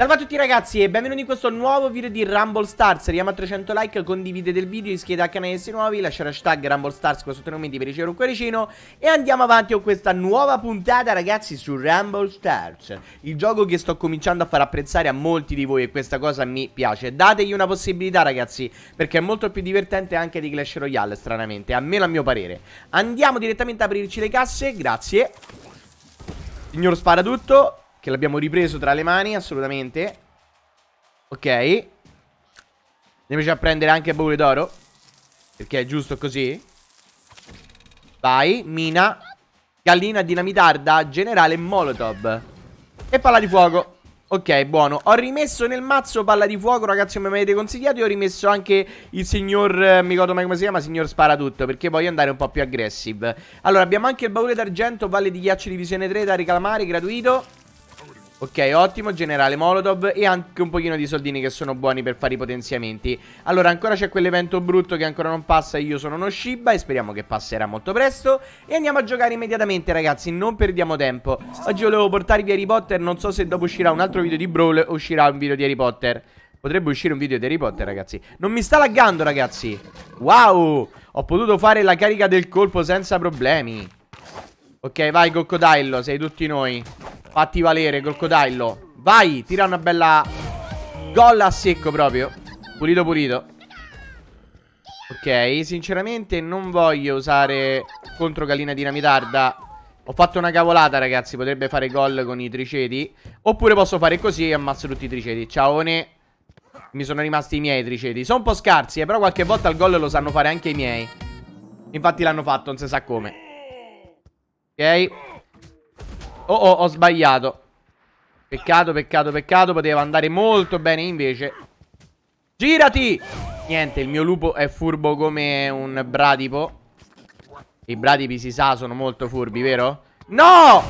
Salve a tutti ragazzi e benvenuti in questo nuovo video di Rumble Stars Riamo a 300 like, condividete il video, iscrivetevi al canale se siete nuovi Lasciate hashtag Rumble Stars qua sotto i commenti per ricevere un cuoricino E andiamo avanti con questa nuova puntata ragazzi su Rumble Stars Il gioco che sto cominciando a far apprezzare a molti di voi e questa cosa mi piace Dategli una possibilità ragazzi perché è molto più divertente anche di Clash Royale stranamente A Almeno a mio parere Andiamo direttamente ad aprirci le casse, grazie Signor spara tutto, che l'abbiamo ripreso tra le mani, assolutamente. Ok. Andiamoci a prendere anche baule d'oro. Perché è giusto così. Vai, mina. Gallina dinamitarda, generale molotov. E palla di fuoco. Ok, buono. Ho rimesso nel mazzo palla di fuoco, ragazzi, come mi avete consigliato. E ho rimesso anche il signor, eh, mi ricordo mai come si chiama, signor Sparatutto, perché voglio andare un po' più aggressive. Allora, abbiamo anche il baule d'argento, valle di ghiaccio divisione 3 da riclamare, gratuito. Ok, ottimo, generale Molotov e anche un pochino di soldini che sono buoni per fare i potenziamenti. Allora, ancora c'è quell'evento brutto che ancora non passa, io sono uno Shiba e speriamo che passerà molto presto. E andiamo a giocare immediatamente, ragazzi, non perdiamo tempo. Oggi volevo portarvi Harry Potter, non so se dopo uscirà un altro video di Brawl o uscirà un video di Harry Potter. Potrebbe uscire un video di Harry Potter, ragazzi. Non mi sta laggando, ragazzi. Wow, ho potuto fare la carica del colpo senza problemi. Ok, vai Coccodillo, sei tutti noi. Fatti valere, Coccodillo. Vai, tira una bella Gol a secco proprio. Pulito pulito. Ok, sinceramente non voglio usare contro gallina dinamitarda. Ho fatto una cavolata, ragazzi. Potrebbe fare gol con i triceti. Oppure posso fare così e ammazzo tutti i triceti. Ciao, ne. Mi sono rimasti i miei triceti. Sono un po' scarsi, eh, però qualche volta il gol lo sanno fare anche i miei. Infatti l'hanno fatto, non si sa come. Ok. Oh, oh, ho sbagliato. Peccato, peccato, peccato. Poteva andare molto bene invece. Girati! Niente, il mio lupo è furbo come un bradipo. I bradipi si sa sono molto furbi, vero? No!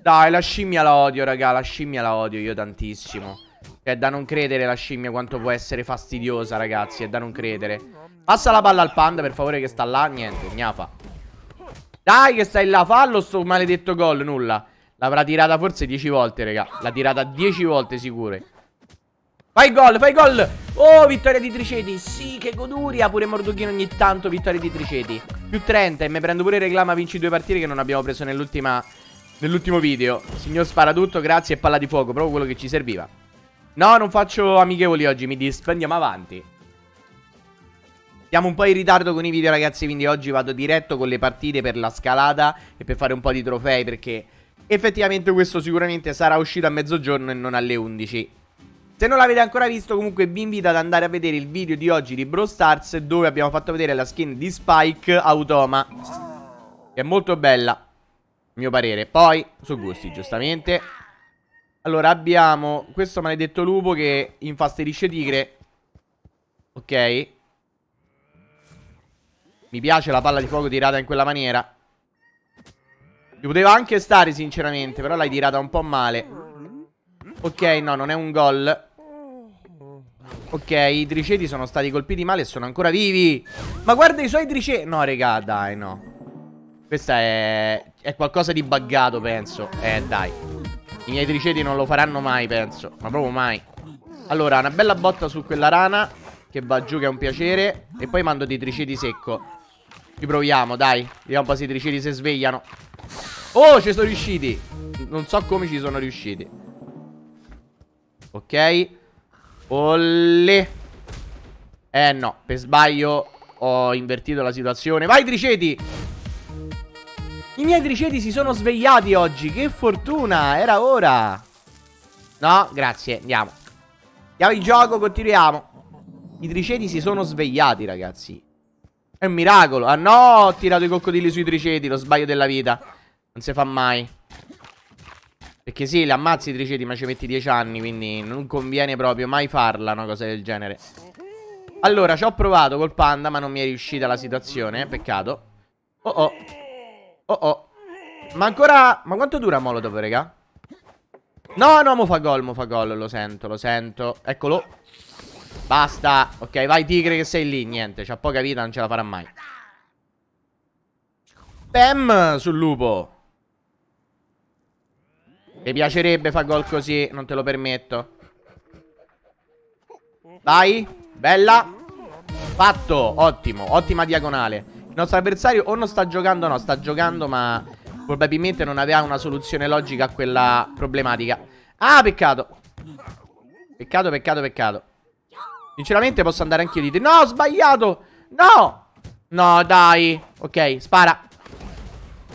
Dai, la scimmia la odio, raga. La scimmia la odio io tantissimo. Cioè, è da non credere la scimmia quanto può essere fastidiosa, ragazzi. È da non credere. Passa la palla al panda, per favore, che sta là. Niente, gnafa. Dai che stai là, fallo sto maledetto gol, nulla. L'avrà tirata forse 10 volte, raga. L'ha tirata 10 volte sicure. Fai gol, fai gol. Oh, vittoria di Triceti. Sì, che goduria. Pure Morduchino ogni tanto, vittoria di Triceti. Più 30 e mi prendo pure reclama, vinci due partite che non abbiamo preso nell'ultima... Nell'ultimo video. Signor Sparatutto, grazie e palla di fuoco, proprio quello che ci serviva. No, non faccio amichevoli oggi, mi dispendiamo avanti. Siamo un po' in ritardo con i video ragazzi, quindi oggi vado diretto con le partite per la scalata e per fare un po' di trofei perché effettivamente questo sicuramente sarà uscito a mezzogiorno e non alle 11. Se non l'avete ancora visto comunque vi invito ad andare a vedere il video di oggi di Bro Stars dove abbiamo fatto vedere la skin di Spike Automa. Che è molto bella, a mio parere. Poi, su gusti giustamente. Allora abbiamo questo maledetto lupo che infastidisce tigre. Ok. Mi piace la palla di fuoco tirata in quella maniera. Ci poteva anche stare, sinceramente, però l'hai tirata un po' male. Ok, no, non è un gol. Ok, i triceti sono stati colpiti male e sono ancora vivi. Ma guarda i suoi triceti. No, regà, dai, no. Questa è... è qualcosa di buggato, penso. Eh, dai. I miei triceti non lo faranno mai, penso. Ma proprio mai. Allora, una bella botta su quella rana che va giù che è un piacere E poi mando dei triceti secco ci proviamo, dai. Vediamo un po' se i tricidi si svegliano. Oh, ci sono riusciti. Non so come ci sono riusciti. Ok. Olle. Eh no, per sbaglio ho invertito la situazione. Vai triceti! I miei triceti si sono svegliati oggi. Che fortuna, era ora. No, grazie, andiamo. Andiamo in gioco, continuiamo. I triceti si sono svegliati, ragazzi. È un miracolo. Ah no, ho tirato i coccodrilli sui triceti, lo sbaglio della vita. Non si fa mai. Perché sì, Le ammazzi i triceti, ma ci metti dieci anni, quindi non conviene proprio mai farla, una cosa del genere. Allora, ci ho provato col panda, ma non mi è riuscita la situazione, peccato. Oh oh. Oh oh. Ma ancora... Ma quanto dura Molotov, raga? No, no, mo fa gol, mo fa gol, lo sento, lo sento. Eccolo. Basta. Ok, vai tigre che sei lì. Niente, c'ha poca vita, non ce la farà mai. Bam sul lupo. Mi piacerebbe far gol così, non te lo permetto. Vai, bella. Fatto, ottimo, ottima diagonale. Il nostro avversario o non sta giocando no, sta giocando ma probabilmente non aveva una soluzione logica a quella problematica. Ah, peccato. Peccato, peccato, peccato. Sinceramente posso andare anch'io di te. No, ho sbagliato. No. No, dai. Ok, spara.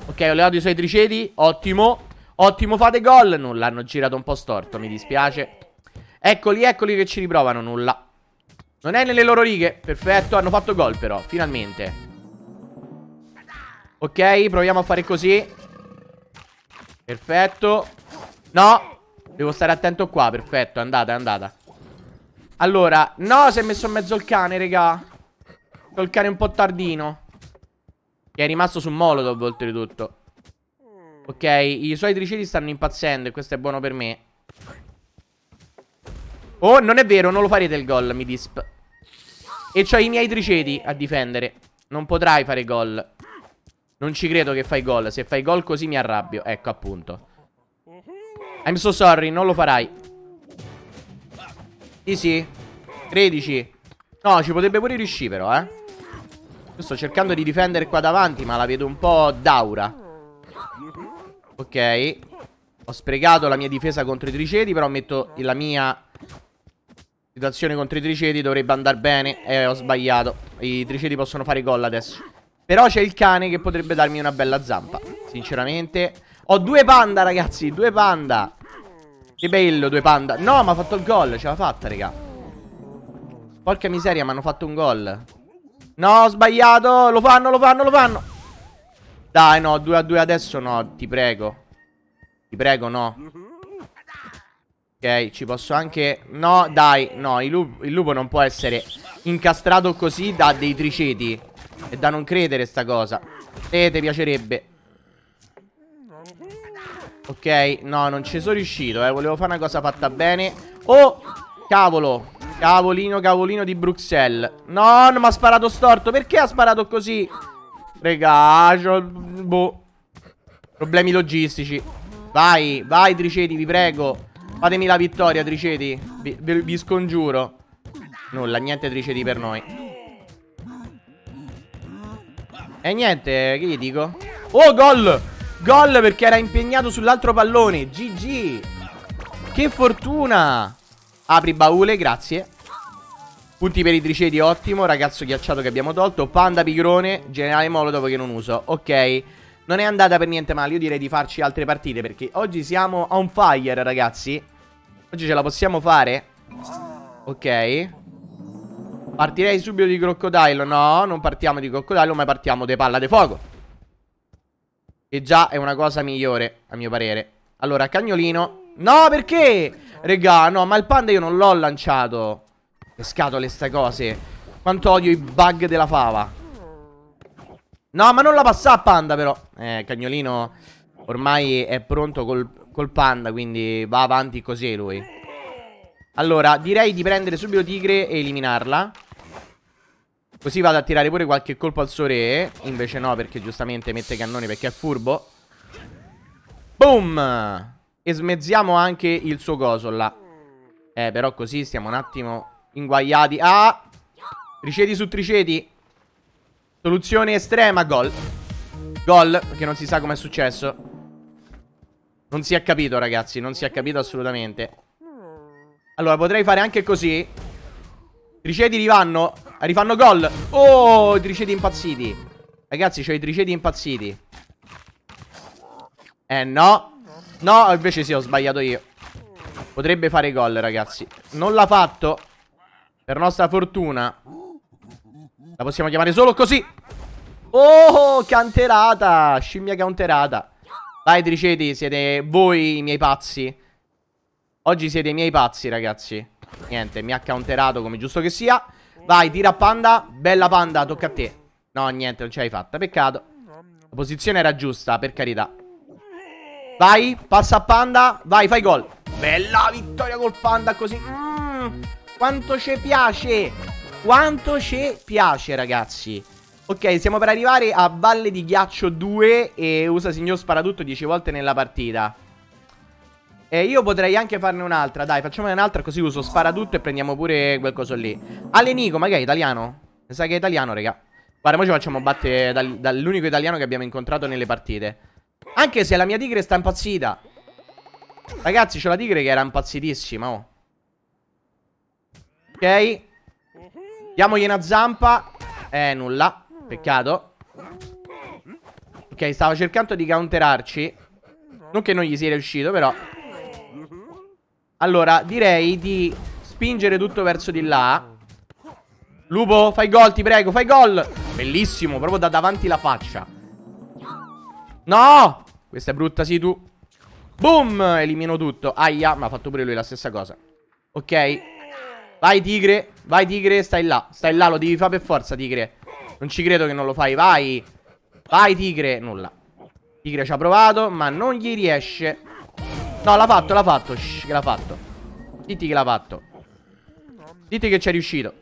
Ok, ho levato i suoi triceti. Ottimo. Ottimo, fate gol. Nulla, hanno girato un po' storto, mi dispiace. Eccoli, eccoli che ci riprovano, nulla. Non è nelle loro righe. Perfetto, hanno fatto gol però, finalmente. Ok, proviamo a fare così. Perfetto. No. Devo stare attento qua, perfetto, è andata, è andata. Allora, no, si è messo in mezzo il cane, raga. Col cane un po' tardino. Che è rimasto su Molotov, oltretutto. Ok, i suoi triceti stanno impazzendo e questo è buono per me. Oh, non è vero, non lo farete il gol, mi disp. E ho i miei triceti a difendere. Non potrai fare gol. Non ci credo che fai gol. Se fai gol così mi arrabbio. Ecco, appunto. I'm so sorry, non lo farai. Sì, sì. 13. No, ci potrebbe pure riuscire però, eh. Io sto cercando di difendere qua davanti, ma la vedo un po' d'aura. Ok. Ho sprecato la mia difesa contro i triceti, però metto la mia situazione contro i triceti, dovrebbe andare bene. Eh, ho sbagliato. I triceti possono fare gol adesso. Però c'è il cane che potrebbe darmi una bella zampa, sinceramente. Ho due panda, ragazzi, due panda. Che bello, due panda. No, ma ha fatto il gol. Ce l'ha fatta, raga. Porca miseria, mi hanno fatto un gol. No, ho sbagliato. Lo fanno, lo fanno, lo fanno. Dai, no, 2 a 2 adesso no, ti prego. Ti prego, no. Ok, ci posso anche... No, dai, no, il lupo, il lupo non può essere incastrato così da dei triceti. È da non credere sta cosa. E eh, te piacerebbe. Ok, no, non ci sono riuscito, eh Volevo fare una cosa fatta bene Oh, cavolo Cavolino, cavolino di Bruxelles No, non mi ha sparato storto Perché ha sparato così? Regà, boh Problemi logistici Vai, vai Triceti, vi prego Fatemi la vittoria, Triceti Vi, vi, vi scongiuro Nulla, niente Triceti per noi E niente, che gli dico? Oh, gol! Gol perché era impegnato sull'altro pallone. GG. Che fortuna. Apri baule, grazie. Punti per i triceti, ottimo. Ragazzo ghiacciato che abbiamo tolto. Panda pigrone, generale molotov che non uso. Ok. Non è andata per niente male. Io direi di farci altre partite perché oggi siamo on fire, ragazzi. Oggi ce la possiamo fare. Ok. Partirei subito di Crocodile. No, non partiamo di Crocodile, ma partiamo di Palla di Fuoco. Che già è una cosa migliore, a mio parere. Allora, cagnolino. No, perché? Regà, no, ma il panda io non l'ho lanciato. Che scatole sta cose. Quanto odio i bug della fava. No, ma non la passa panda però. Eh, cagnolino ormai è pronto col, col panda, quindi va avanti così lui. Allora, direi di prendere subito tigre e eliminarla. Così vado a tirare pure qualche colpo al suo re Invece no perché giustamente mette cannoni perché è furbo Boom E smezziamo anche il suo coso là Eh però così stiamo un attimo inguagliati Ah Triceti su triceti Soluzione estrema Gol Gol che non si sa com'è successo Non si è capito ragazzi Non si è capito assolutamente Allora potrei fare anche così Triceti li vanno Rifanno gol. Oh, i triceti impazziti. Ragazzi, c'ho i triceti impazziti. Eh, no. No, invece sì, ho sbagliato io. Potrebbe fare gol, ragazzi. Non l'ha fatto. Per nostra fortuna. La possiamo chiamare solo così. Oh, canterata. Scimmia counterata. Dai, triceti, siete voi i miei pazzi. Oggi siete i miei pazzi, ragazzi. Niente, mi ha counterato come giusto che sia. Vai, tira panda. Bella panda, tocca a te. No, niente, non ce l'hai fatta. Peccato. La posizione era giusta, per carità. Vai, passa a panda. Vai, fai gol. Bella vittoria col panda così. Mm, quanto ci piace. Quanto ci piace, ragazzi. Ok, siamo per arrivare a Valle di Ghiaccio 2 e usa signor sparatutto 10 volte nella partita. E io potrei anche farne un'altra, dai, facciamone un'altra così uso tutto e prendiamo pure quel coso lì. Alenico, ma che è italiano? Mi sa che è italiano, raga. Guarda, ora ci facciamo battere dal, dall'unico italiano che abbiamo incontrato nelle partite. Anche se la mia tigre sta impazzita. Ragazzi, c'ho la tigre che era impazzitissima, oh. Ok. Diamogli una zampa. Eh, nulla. Peccato. Ok, stava cercando di counterarci. Non che non gli sia riuscito, però... Allora, direi di spingere tutto verso di là. Lupo, fai gol, ti prego, fai gol. Bellissimo, proprio da davanti la faccia. No! Questa è brutta, sì, tu. Boom! Elimino tutto. Aia, ma ha fatto pure lui la stessa cosa. Ok. Vai, tigre. Vai, tigre, stai là. Stai là, lo devi fare per forza, tigre. Non ci credo che non lo fai, vai. Vai, tigre. Nulla. Tigre ci ha provato, ma non gli riesce. No, l'ha fatto, l'ha fatto. Shh, che l'ha fatto. Diti che l'ha fatto. Diti che ci è riuscito.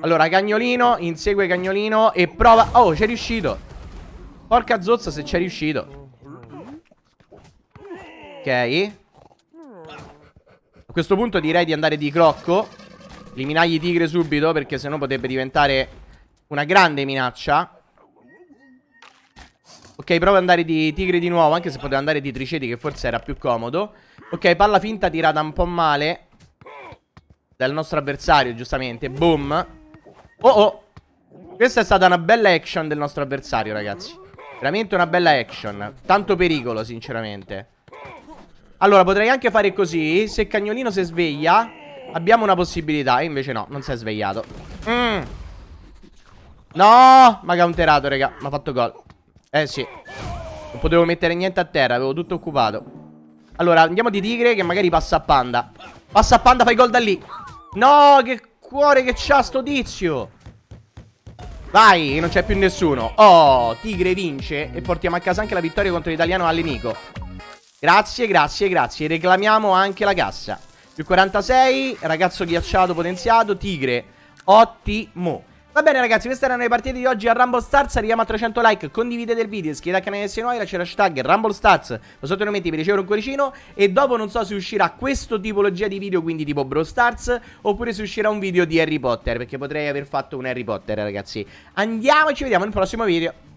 Allora, cagnolino, insegue cagnolino e prova... Oh, c'è riuscito. Porca zozza se c'è riuscito. Ok. A questo punto direi di andare di crocco. Eliminargli tigre subito perché sennò potrebbe diventare una grande minaccia. Ok, provo ad andare di tigre di nuovo, anche se poteva andare di triceti che forse era più comodo. Ok, palla finta tirata un po' male dal nostro avversario, giustamente. Boom. Oh oh. Questa è stata una bella action del nostro avversario, ragazzi. Veramente una bella action. Tanto pericolo, sinceramente. Allora, potrei anche fare così. Se il cagnolino si sveglia, abbiamo una possibilità. E invece no, non si è svegliato. Mm. No! Ma ha counterato, raga. Mi ha fatto gol. Eh sì Non potevo mettere niente a terra Avevo tutto occupato Allora andiamo di tigre Che magari passa a panda Passa a panda fai gol da lì No che cuore che c'ha sto tizio Vai, non c'è più nessuno. Oh, Tigre vince e portiamo a casa anche la vittoria contro l'italiano all'emico. Grazie, grazie, grazie. Reclamiamo anche la cassa. Più 46, ragazzo ghiacciato potenziato, Tigre. Ottimo. Va bene ragazzi, queste erano le partite di oggi a Rumble Stars, arriviamo a 300 like, condividete il video, iscrivetevi al canale se no, lasciate l'hashtag Rumble Stars, lo sottonomenti per ricevere un cuoricino e dopo non so se uscirà questo tipologia di video, quindi tipo Bro Stars, oppure se uscirà un video di Harry Potter, perché potrei aver fatto un Harry Potter ragazzi. Andiamo e ci vediamo nel prossimo video.